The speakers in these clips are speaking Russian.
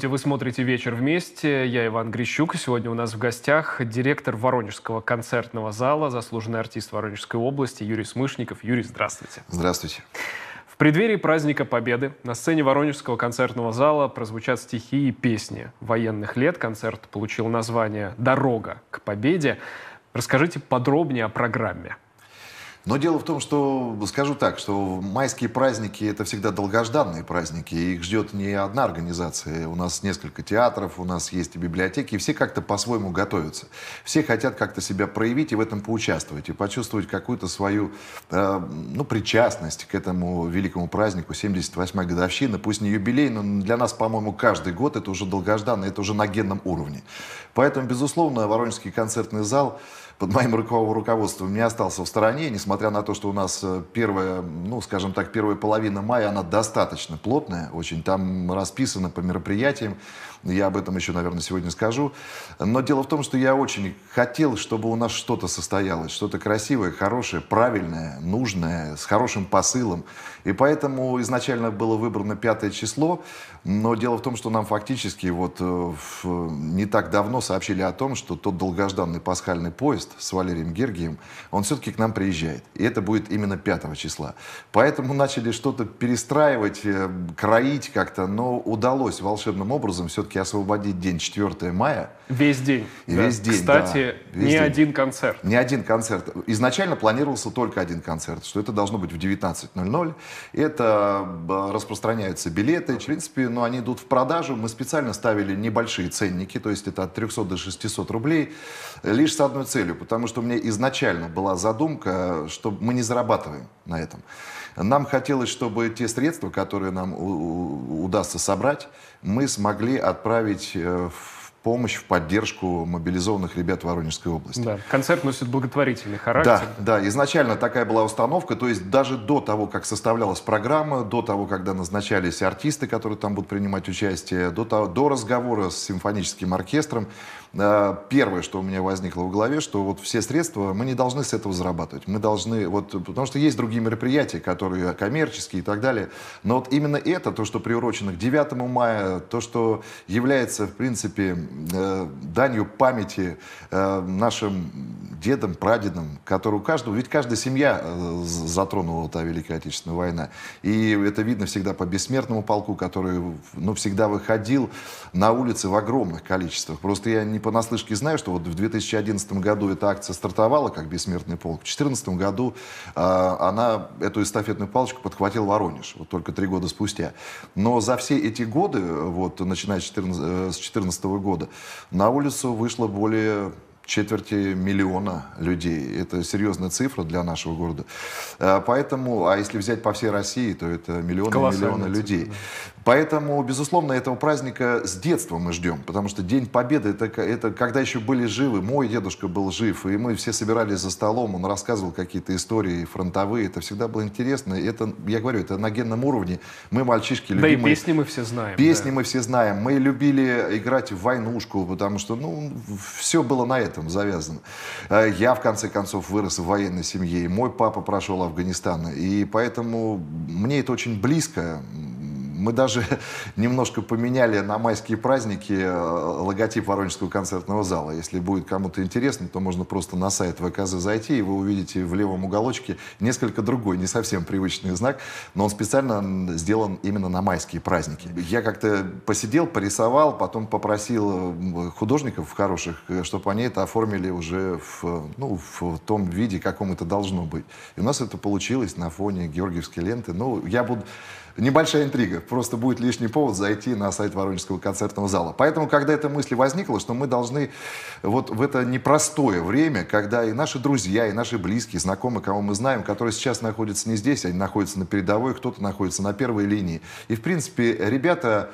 Здравствуйте, вы смотрите «Вечер вместе». Я Иван Грищук. и Сегодня у нас в гостях директор Воронежского концертного зала, заслуженный артист Воронежской области Юрий Смышников. Юрий, здравствуйте. Здравствуйте. В преддверии праздника Победы на сцене Воронежского концертного зала прозвучат стихи и песни военных лет. Концерт получил название «Дорога к Победе». Расскажите подробнее о программе. Но дело в том, что, скажу так, что майские праздники – это всегда долгожданные праздники. Их ждет не одна организация. У нас несколько театров, у нас есть и библиотеки. И все как-то по-своему готовятся. Все хотят как-то себя проявить и в этом поучаствовать. И почувствовать какую-то свою э, ну, причастность к этому великому празднику. 78-я годовщина, пусть не юбилей, но для нас, по-моему, каждый год это уже долгожданно, это уже на генном уровне. Поэтому, безусловно, Воронежский концертный зал – под моим руководством не остался в стороне, несмотря на то, что у нас э, первая, ну, скажем так, первая половина мая, она достаточно плотная, очень там расписана по мероприятиям, я об этом еще, наверное, сегодня скажу. Но дело в том, что я очень хотел, чтобы у нас что-то состоялось, что-то красивое, хорошее, правильное, нужное, с хорошим посылом. И поэтому изначально было выбрано пятое число, но дело в том, что нам фактически вот э, э, не так давно сообщили о том, что тот долгожданный пасхальный поезд, Фест с Валерием Гергием, он все-таки к нам приезжает. И это будет именно 5 числа. Поэтому начали что-то перестраивать, э, кроить как-то, но удалось волшебным образом все-таки освободить день 4 мая. Весь день. И да. Весь день, Кстати, да, весь один концерт. Не один концерт. Изначально планировался только один концерт, что это должно быть в 19.00. Это э, распространяются билеты. В принципе, ну, они идут в продажу. Мы специально ставили небольшие ценники, то есть это от 300 до 600 рублей, э, лишь с одной целью потому что у меня изначально была задумка, что мы не зарабатываем на этом. Нам хотелось, чтобы те средства, которые нам удастся собрать, мы смогли отправить э, в помощь, в поддержку мобилизованных ребят Воронежской области. Да, концерт носит благотворительный характер. Да, да, изначально такая была установка, то есть даже до того, как составлялась программа, до того, когда назначались артисты, которые там будут принимать участие, до, того, до разговора с симфоническим оркестром, э, первое, что у меня возникло в голове, что вот все средства мы не должны с этого зарабатывать. Мы должны, вот, потому что есть другие мероприятия, которые коммерческие и так далее, но вот именно это, то, что приурочено к 9 мая, то, что является, в принципе, Э, данью памяти э, нашим дедам, прадедам, которые у каждого, ведь каждая семья э, затронула та Великая Отечественная война. И это видно всегда по бессмертному полку, который ну, всегда выходил на улицы в огромных количествах. Просто я не понаслышке знаю, что вот в 2011 году эта акция стартовала как бессмертный полк. В 2014 году э, она эту эстафетную палочку подхватил Воронеж, вот только три года спустя. Но за все эти годы, вот начиная с 2014 года, года. На улицу вышло более четверти миллиона людей. Это серьезная цифра для нашего города. Э, поэтому, а если взять по всей России, то это миллионы и миллионы людей. да. Поэтому, безусловно, этого праздника с детства мы ждем, потому что День Победы это, это когда еще были живы. Мой дедушка был жив, и мы все собирались за столом, он рассказывал какие-то истории фронтовые. Это всегда было интересно. Это, я говорю, это на генном уровне. Мы мальчишки любимые. Да и песни мы все знаем. Песни да. мы все знаем. Мы любили играть в войнушку, потому что, ну, все было на этом этом завязано. А я, в конце концов, вырос в военной семье, и мой папа прошел Афганистан, и поэтому мне это очень близко, мы даже немножко поменяли на майские праздники э, логотип Воронежского концертного зала. Если будет кому-то интересно, то можно просто на сайт ВКЗ зайти, и вы увидите в левом уголочке несколько другой, не совсем привычный знак, но он специально сделан именно на майские праздники. Я как-то посидел, порисовал, потом попросил художников хороших, э, чтобы они это оформили уже в, ну, в том виде, каком это должно быть. И у нас это получилось на фоне георгиевской ленты. Ну, я буду Небольшая интрига. Просто будет лишний повод зайти на сайт Воронежского концертного зала. Поэтому, когда эта мысль возникла, что мы должны вот в это непростое время, когда и наши друзья, и наши близкие, знакомые, кого мы знаем, которые сейчас находятся не здесь, они находятся на передовой, кто-то находится на первой линии. И, в принципе, ребята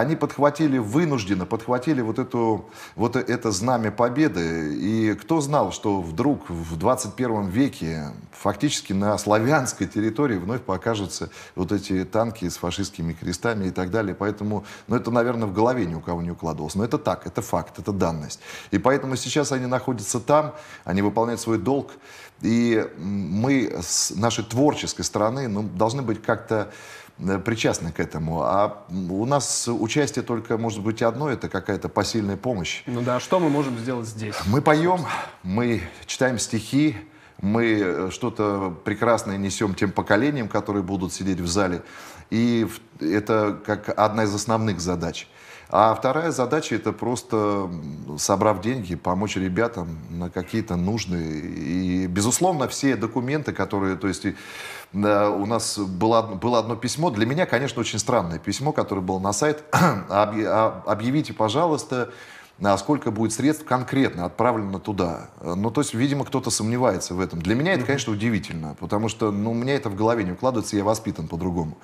они подхватили, вынужденно подхватили вот, эту, вот это знамя победы. И кто знал, что вдруг в 21 веке фактически на славянской территории вновь покажутся вот эти танки с фашистскими крестами и так далее. Поэтому, ну это, наверное, в голове ни у кого не укладывалось. Но это так, это факт, это данность. И поэтому сейчас они находятся там, они выполняют свой долг. И мы с нашей творческой стороны ну, должны быть как-то Э, причастны к этому. А у нас участие только, может быть, одно, это какая-то посильная помощь. Ну да, что мы можем сделать здесь? Мы поем, мы читаем стихи, мы э, что-то прекрасное несем тем поколениям, которые будут сидеть в зале. И это как одна из основных задач. А вторая задача это просто, собрав деньги, помочь ребятам на какие-то нужные. И, безусловно, все документы, которые, то есть, у нас было, было одно письмо, для меня, конечно, очень странное письмо, которое было на сайт. А, объявите, пожалуйста, а сколько будет средств конкретно отправлено туда. Э, ну, то есть, видимо, кто-то сомневается в этом. Для меня это, конечно, удивительно, потому что, ну, у меня это в голове не укладывается, я воспитан по-другому.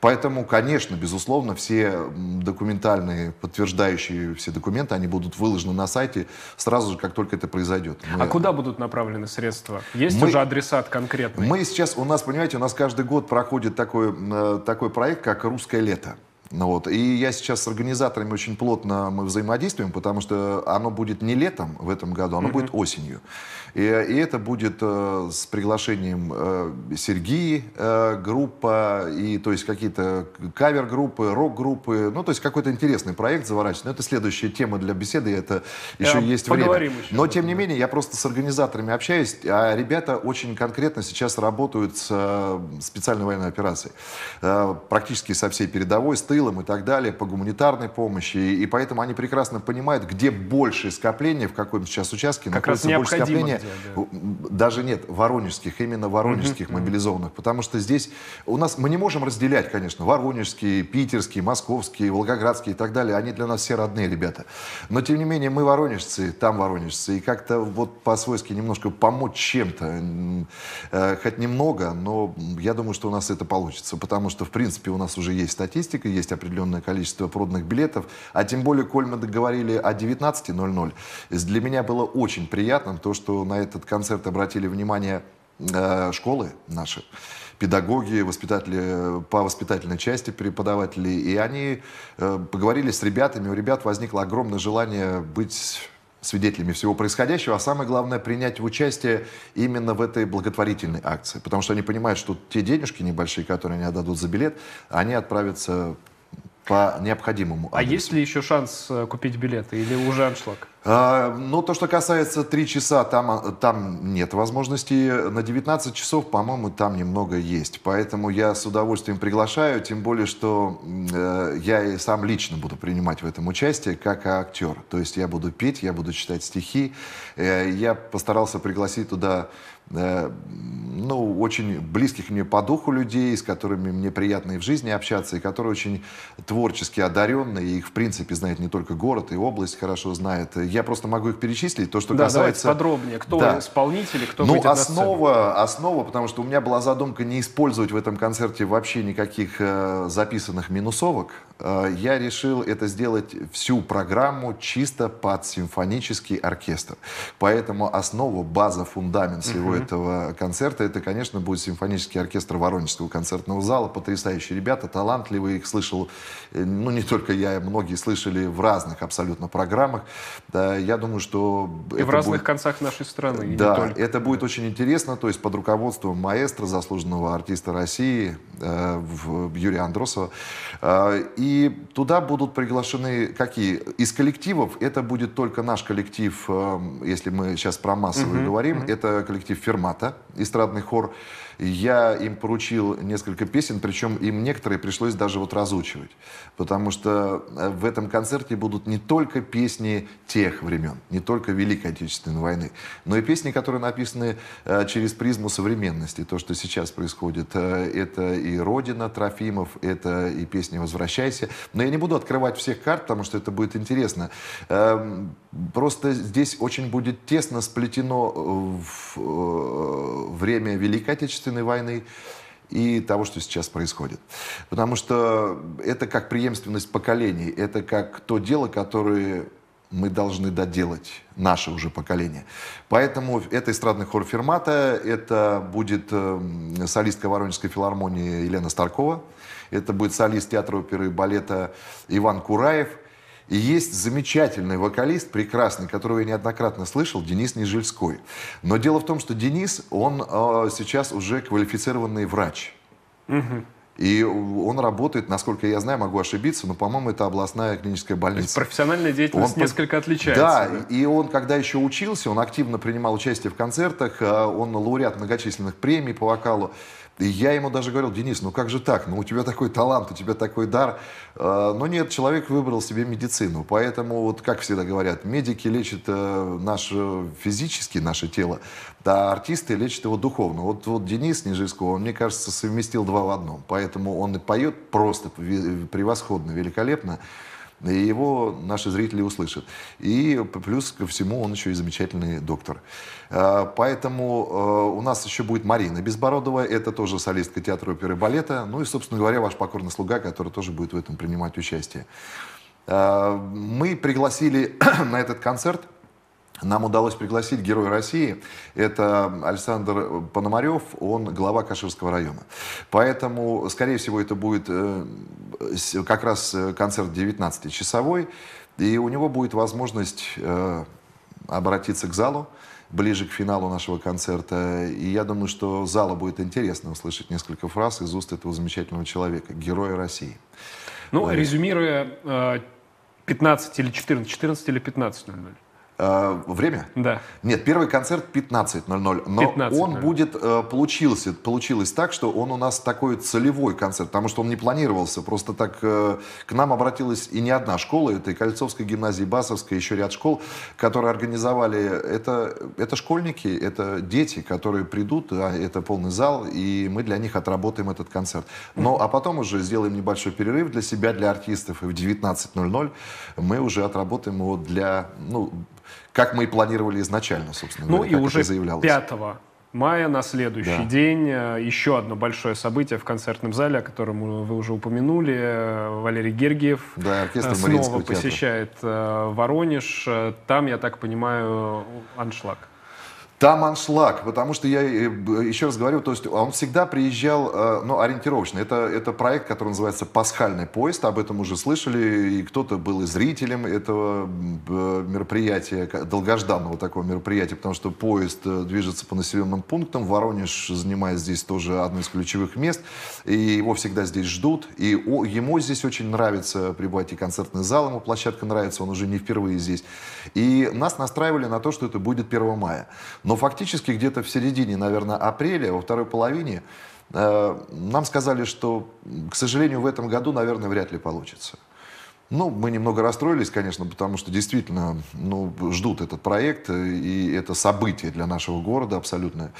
Поэтому, конечно, безусловно, все документальные, подтверждающие все документы, они будут выложены на сайте сразу же, как только это произойдет. А мы... А куда будут направлены средства? Есть мы... уже адресат конкретный? Мы сейчас, у нас, понимаете, у нас каждый год проходит такой, э, такой проект, как «Русское лето». Ну вот. И я сейчас с организаторами очень плотно мы взаимодействуем, потому что оно будет не летом в этом году, оно mm-hmm. будет осенью. И, и это будет э, с приглашением э, Сергии э, группа, и то есть какие-то кавер-группы, рок-группы, ну то есть какой-то интересный проект заворачивать. Но это следующая тема для беседы, это еще yeah, есть время. Еще Но тем не менее, я просто с организаторами общаюсь, а ребята очень конкретно сейчас работают с э, специальной военной операцией. Э, практически со всей передовой, с тыла силам и так далее, по гуманитарной помощи. И, и поэтому они прекрасно понимают, где больше скопление в каком сейчас участке. Как раз больше скопления. Где, да. Даже нет, воронежских, именно воронежских угу, мобилизованных. Угу. Потому что здесь у нас, мы не можем разделять, конечно, воронежские, питерские, московские, волгоградские и так далее. Они для нас все родные ребята. Но, тем не менее, мы воронежцы, там воронежцы. И как-то вот по-свойски немножко помочь чем-то. Э, хоть немного, но я думаю, что у нас это получится. Потому что, в принципе, у нас уже есть статистика, есть есть определенное количество проданных билетов. А тем более, коль мы договорили о 19.00, для меня было очень приятным то, что на этот концерт обратили внимание э, школы наши, педагоги, воспитатели по воспитательной части, преподаватели. И они э, поговорили с ребятами. У ребят возникло огромное желание быть свидетелями всего происходящего, а самое главное принять участие именно в этой благотворительной акции, потому что они понимают, что те денежки небольшие, которые они отдадут за билет, они отправятся по необходимому. Адресу. А есть ли еще шанс э, купить билеты или уже аншлаг? А, ну, то, что касается 3 часа, там, э, там нет возможности. На 19 часов, по-моему, там немного есть. Поэтому я с удовольствием приглашаю, тем более, что э, я и сам лично буду принимать в этом участие как актер. То есть я буду петь, я буду читать стихи. Э, я постарался пригласить туда э, ну, очень близких мне по духу людей, с которыми мне приятно и в жизни общаться, и которые очень творчески одаренные, и их, в принципе, знает не только город, и область хорошо знает. Я просто могу их перечислить. То, что да, касается... подробнее. Кто да. исполнители, кто Ну, основа, основа, потому что у меня была задумка не использовать в этом концерте вообще никаких э, записанных минусовок. Э, я решил это сделать всю программу чисто под симфонический оркестр. Поэтому основа, база, фундамент всего угу. этого концерта концерта, это, конечно, будет симфонический оркестр Воронежского концертного зала. Потрясающие ребята, талантливые. Их слышал, э, ну, не только я, многие слышали в разных абсолютно программах. Да, я думаю, что... И в разных будет... концах нашей страны. Да, это будет очень интересно. То есть под руководством маэстро, заслуженного артиста России э, Юрия Андросова. Э, и туда будут приглашены какие? Из коллективов это будет только наш коллектив, эм, если мы сейчас про массовые mm-hmm. говорим, mm-hmm. это коллектив Фермата, эстрад эстрадный хор. Я им поручил несколько песен, причем им некоторые пришлось даже вот разучивать. Потому что э, в этом концерте будут не только песни тех времен, не только Великой Отечественной войны, но и песни, которые написаны э, через призму современности. То, что сейчас происходит, э, это и «Родина» Трофимов, это и песни «Возвращайся». Но я не буду открывать всех карт, потому что это будет интересно. Эм, просто здесь очень будет тесно сплетено в время время Великой Отечественной войны и того, что сейчас происходит. Потому что это как преемственность поколений, это как то дело, которое мы должны доделать, наше уже поколение. Поэтому это эстрадный хор Фермата, это будет эм, солистка Воронежской филармонии Елена Старкова, это будет солист театра оперы и балета Иван Кураев – и есть замечательный вокалист, прекрасный, которого я неоднократно слышал, Денис Нежильской. Но дело в том, что Денис, он э, сейчас уже квалифицированный врач. Угу. И он работает, насколько я знаю, могу ошибиться, но, по-моему, это областная клиническая больница. То есть профессиональная деятельность он, несколько отличается. Да, да, и он, когда еще учился, он активно принимал участие в концертах, э, он лауреат многочисленных премий по вокалу. И я ему даже говорил, Денис, ну как же так? Ну у тебя такой талант, у тебя такой дар. Э, но нет, человек выбрал себе медицину. Поэтому, вот как всегда говорят, медики лечат э, наше э, физически, наше тело, а артисты лечат его духовно. Вот, вот Денис Нижинского, мне кажется, совместил два в одном. Поэтому он и поет просто превосходно, великолепно. И его наши зрители услышат. И плюс ко всему он еще и замечательный доктор. А, поэтому э, у нас еще будет Марина Безбородова, это тоже солистка театра оперы и балета. Ну и, собственно говоря, ваш покорный слуга, который тоже будет в этом принимать участие. А, мы пригласили на этот концерт нам удалось пригласить Героя России. Это Александр Пономарев, он глава Каширского района. Поэтому, скорее всего, это будет э, как раз э, концерт 19-часовой. И у него будет возможность э, обратиться к залу ближе к финалу нашего концерта. И я думаю, что залу будет интересно услышать несколько фраз из уст этого замечательного человека, героя России. Ну, Лариса. резюмируя, 15 или 14, 14 или 15.00? Э, время? Да. Нет, первый концерт 15.00, но 15 он будет, э, получился, получилось так, что он у нас такой целевой концерт, потому что он не планировался, просто так э, к нам обратилась и не одна школа, это и Кольцовская гимназия, и Басовская, еще ряд школ, которые организовали, это, это школьники, это дети, которые придут, это полный зал, и мы для них отработаем этот концерт. Ну, а потом уже сделаем небольшой перерыв для себя, для артистов, и в 19.00 мы уже отработаем его для, ну, как мы и планировали изначально, собственно ну, говоря, и уже и заявлялось. 5 мая на следующий да. день э, еще одно большое событие в концертном зале, о котором вы уже упомянули. Валерий Гергиев да, э, снова посещает театра. Э, Воронеж. Там, я так понимаю, аншлаг. Там аншлаг, потому что я э, еще раз говорю, то есть он всегда приезжал, э, ну, ориентировочно. Это, это проект, который называется «Пасхальный поезд», об этом уже слышали, и кто-то был и зрителем этого мероприятия, долгожданного такого мероприятия, потому что поезд э, движется по населенным пунктам, Воронеж занимает здесь тоже одно из ключевых мест, и его всегда здесь ждут, и ему здесь очень нравится прибывать и концертный зал, ему площадка нравится, он уже не впервые здесь. И нас настраивали на то, что это будет 1 мая. Но но фактически где-то в середине, наверное, апреля, во второй половине, э, нам сказали, что, к сожалению, в этом году, наверное, вряд ли получится. Ну, мы немного расстроились, конечно, потому что действительно ну, ждут этот проект, э, и это событие для нашего города абсолютно,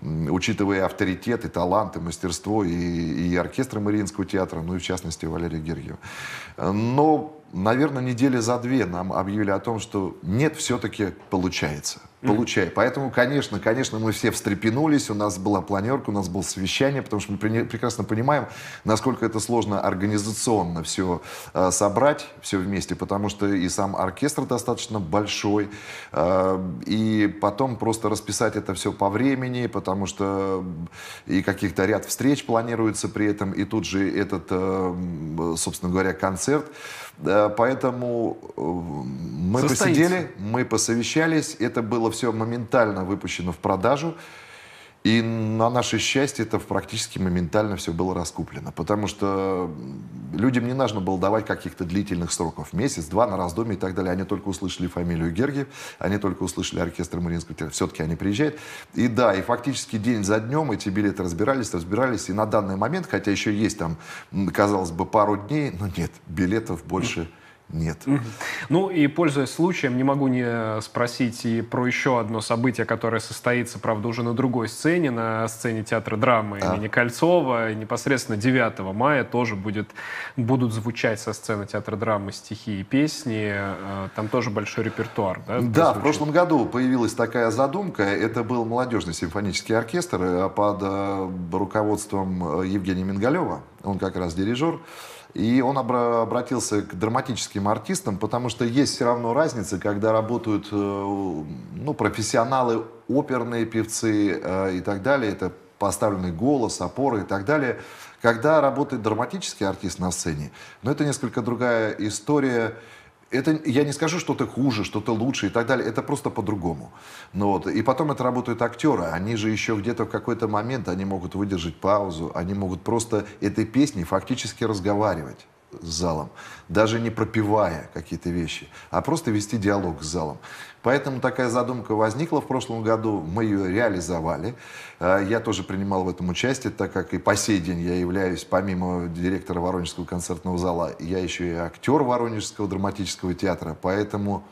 учитывая авторитет и талант, и мастерство, и, и оркестра Мариинского театра, ну и в частности Валерия Гергиева. Но, наверное, недели за две нам объявили о том, что нет, все-таки получается получай. Mm-hmm. Поэтому, конечно, конечно, мы все встрепенулись, у нас была планерка, у нас было совещание, потому что мы прекрасно понимаем, насколько это сложно организационно все э, собрать, все вместе, потому что и сам оркестр достаточно большой, э, и потом просто расписать это все по времени, потому что э, и каких-то ряд встреч планируется при этом, и тут же этот, э, собственно говоря, концерт. Э, поэтому э, мы Состоится. посидели, мы посовещались, это было все моментально выпущено в продажу. И на наше счастье это практически моментально все было раскуплено, потому что людям не нужно было давать каких-то длительных сроков, месяц-два на раздумье и так далее. Они только услышали фамилию Герги, они только услышали оркестр Мариинского театра, все-таки они приезжают. И да, и фактически день за днем эти билеты разбирались, разбирались, и на данный момент, хотя еще есть там, казалось бы, пару дней, но нет, билетов больше нет. Ну и, пользуясь случаем, не могу не спросить и про еще одно событие, которое состоится, правда, уже на другой сцене, на сцене театра драмы а. имени Кольцова. Непосредственно 9 мая тоже будет, будут звучать со сцены театра драмы стихи и песни. Э, там тоже большой репертуар, да? Да, в прошлом году появилась такая задумка. Это был молодежный симфонический оркестр э, под э, руководством Евгения Мингалева. Он как раз дирижер. И он обратился к драматическим артистам, потому что есть все равно разница, когда работают э, ну, профессионалы, оперные певцы э, и так далее. Это поставленный голос, опоры и так далее. Когда работает драматический артист на сцене, но ну, это несколько другая история это я не скажу, что ты хуже, что ты лучше и так далее. Это просто по-другому. Ну вот. И потом это работают актеры. Они же еще где-то в какой-то момент, они могут выдержать паузу, они могут просто этой песней фактически разговаривать с залом, даже не пропивая какие-то вещи, а просто вести диалог с залом. Поэтому такая задумка возникла в прошлом году, мы ее реализовали. Э, я тоже принимал в этом участие, так как и по сей день я являюсь, помимо директора Воронежского концертного зала, я еще и актер Воронежского драматического театра, поэтому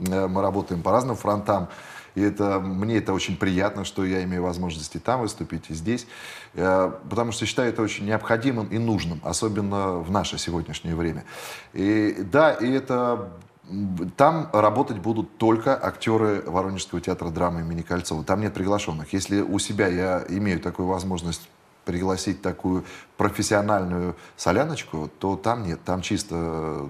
э, мы работаем по разным фронтам. И это, мне это очень приятно, что я имею возможность и там выступить, и здесь. Э, потому что считаю это очень необходимым и нужным, особенно в наше сегодняшнее время. И да, и это там работать будут только актеры Воронежского театра драмы имени Кольцова. Там нет приглашенных. Если у себя я имею такую возможность пригласить такую профессиональную соляночку, то там нет. Там чисто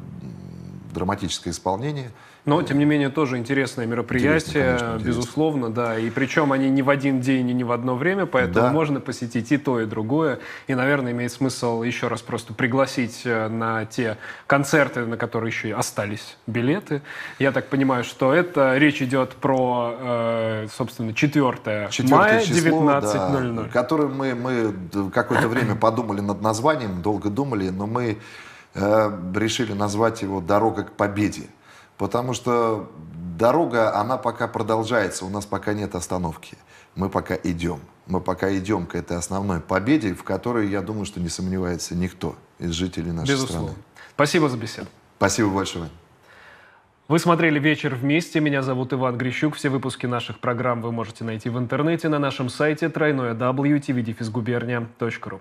драматическое исполнение – но, тем не менее, тоже интересное мероприятие, интересно, конечно, безусловно, интересно. да. И причем они не в один день и не в одно время, поэтому да. можно посетить и то, и другое. И, наверное, имеет смысл еще раз просто пригласить э, на те концерты, на которые еще и остались билеты. Я так понимаю, что это речь идет про, э, собственно, 4, 4 мая, 19.00. Да, который мы, мы какое-то время подумали над названием, долго думали, но мы э, решили назвать его «Дорога к победе». Потому что дорога, она пока продолжается, у нас пока нет остановки. Мы пока идем. Мы пока идем к этой основной победе, в которой, я думаю, что не сомневается никто из жителей нашей Безусловно. страны. Спасибо за беседу. Спасибо большое. Вы смотрели «Вечер вместе». Меня зовут Иван Грищук. Все выпуски наших программ вы можете найти в интернете на нашем сайте www.tvdefisgubernia.ru.